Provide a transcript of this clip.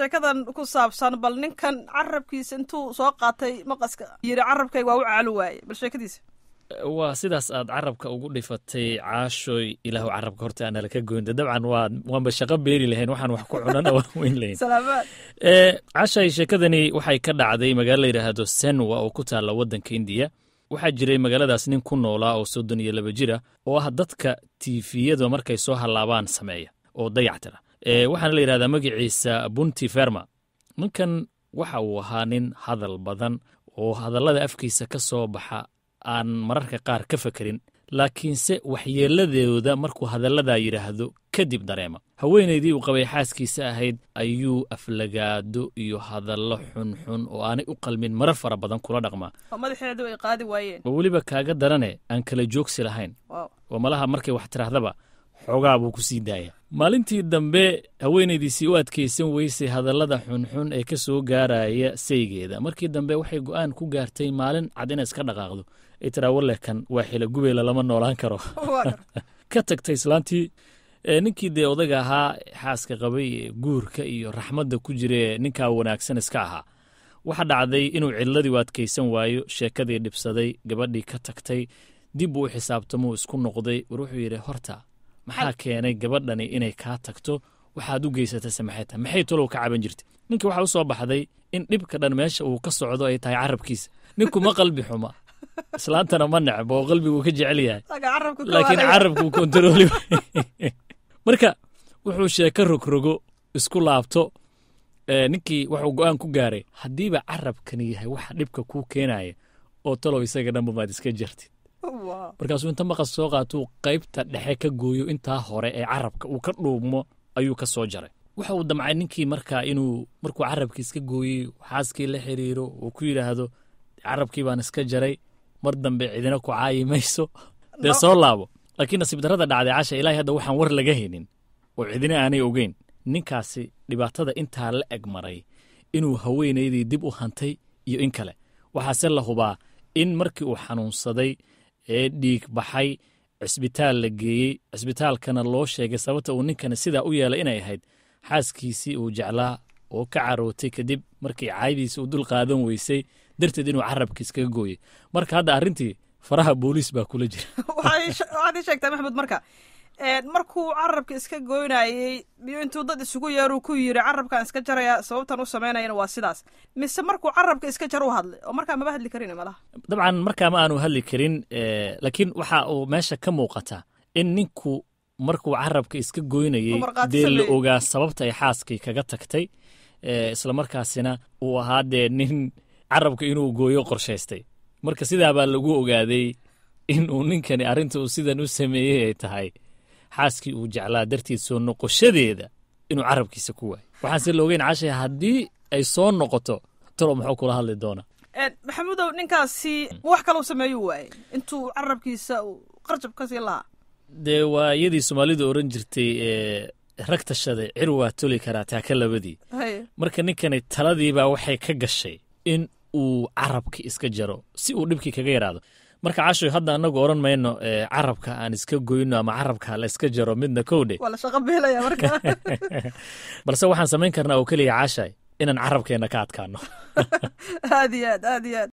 sheekadan ku saabsan bal ninkan carabkiisa intuu soo qaatay maqaska yiri carabkayga waa u caalo waaye bal sheekadiisa waa sidaas aad carabka ugu dhifatay caashoy ilaah carabka horta aanala ka goynta dabcan waanba shaqo beeri lahayn waxaan wax ku cunana waan weyn lahayn eh, cashay sheekadani waxay ka dhacday magaalo la yidhaahdo senwa oo ku taalla waddanka indiya waxaa jiray magaaladaas nin ku noolaa oo soddon iyo laba jira oo ah dadka tiifiyadu markay soo hallaabaan sameeya oo dayactira Eh, waxaana la yidhahdaa magaciisa bunti ferma ninkan waxa uu ahaa nin hadal badan oo hadallada afkiisa ka soo baxa aan mararka qaar ka fakerin laakiinse waxyeelladooda markuu hadalladaa yidhaahdo kadib dareema haweenaydii uu qabay xaaskiisa ahayd ayuu aflagaado iyo hadallo xunxun oo aanay u qalmin marar fara badan kula dhaqmaa oo weliba kaaga darane aan kala joogsi lahayn oo malaha markay wax tiraahdaba xoogaa buu ku sii daaya maalintii dambe haweenaydiisii u adkaysan weysay hadallada xunxun ee ka soo gaaraya saygeeda markii dambe waxay aan ku gaartay maalin cad inay iska dhaqaaqdo ay tiraa waa xila lama noolaan karo ka tagtay islaantii ninkii dee odaga ahaa xaaska qabay guurka iyo raxmadda ku jiraee ninkaa wanaagsan iska ahaa waxaa dhacday inuu cidladii u adkaysan waayo sheekadii dhibsaday gabadhii ka tagtay dib uu u xisaabtamuu isku noqday war wuxuu yidhi horta maxaa keenay gabadhani inay kaa tagto waxaad u geysata semaxay maxay tolow ka caban jirta ninka waxaa usoo baxday in dhibka dhan meesha uu ka socdo ay tahay carabkiisa ninku ma qalbi xuma islaantana ma necbo oo qalbiguu ka jecel yahay laakiin carabku kontarooli marka wuxuu sheeko rogrogo isku laabto ninkii go-aan ku gaaray haddiiba carabkani yahay waxa dhibka kuu keenaya oo tolow isaga dhanba maad iska jartid markaasuu inta maqas soo qaatuu qaybta dhexe ka gooyo intaa hore ee carabka uu ka dhuubmo ayuu ka soo jaray waxa uu damcay ninkii markaa inuu markuu carabkii iska gooyey xaaskii la xiriiro uu ku yidhaahdo carabkii baan iska jaray mar dambe cidina ku caayi mayso dee soo laabo laakiin nasiib darada dhacday casha ilaahay hadda waxaan war laga haynin oo cidina aanay ogeyn ninkaasi dhibaatada intaa la eg maray inuu haweenaydii dib u hantay iyo in kale waxaase la hubaa in markii uu xanuunsaday ee dhiig baxay cisbitaal la geeyey cisbitaalkana loo sheegay sababta uu ninkana sidaa u yeelay inay ahayd xaaskiisii uu jeclaa oo ka carootay kadib markii caaydiisi uu dul qaadan weysay darteed inuu carabka iskaga gooyey marka hadda arrintii faraha booliis baa kula jira waxaad ii sheegtaa maxamuud marka markuu carabka iska goynayey intuu dad isugu yeeruu ku yiri carabkaan iska jaraya sababtan u samaynayana waa sidaas mise markuu carabka iska jar u hadlay oo markaa maba hadli karin malaha dabcan markaa ma aanu hadli karin eh, laakiin waxa uu meesha ka muuqata in ninku markuu carabka iska goynayey dee la ogaa sababta ay xaaskii kaga tagtay eh, islamarkaasina uu ahaa dee nin carabka inuu gooyo qorshaystay marka sidaabaa lagu ogaaday inuu ninkani arrinta uu sidan u sameeyey ay tahay xaaskii uu jeclaa darteed soo noqoshadeeda inuu carabkiisa ku waayo waxaan se loogeyn cashay haddii ay soo noqoto talo muxuu kula hadli doonaa eh, maxamuudow ninkaasi wax kaleu sameeyu waaye intuu carabkiisa qarjab ka sii lahaa dee waayadii soomaalidu oran jirtay ee eh, rag tashaday cir waa toli karaa taa ka labadii marka ninkani taladiibaa waxay ka gashay in uu carabki iska jaro si uu dhibkii kaga yaraado marka casho hadda anagu oran mayno eh, carabka aan iska goyno ama carabka layska jaro midna kowdhe balse waxaan samayn karnaa oo keliya cashay inaan carabkeena ka adkaano aad iyo aad aad iyo aad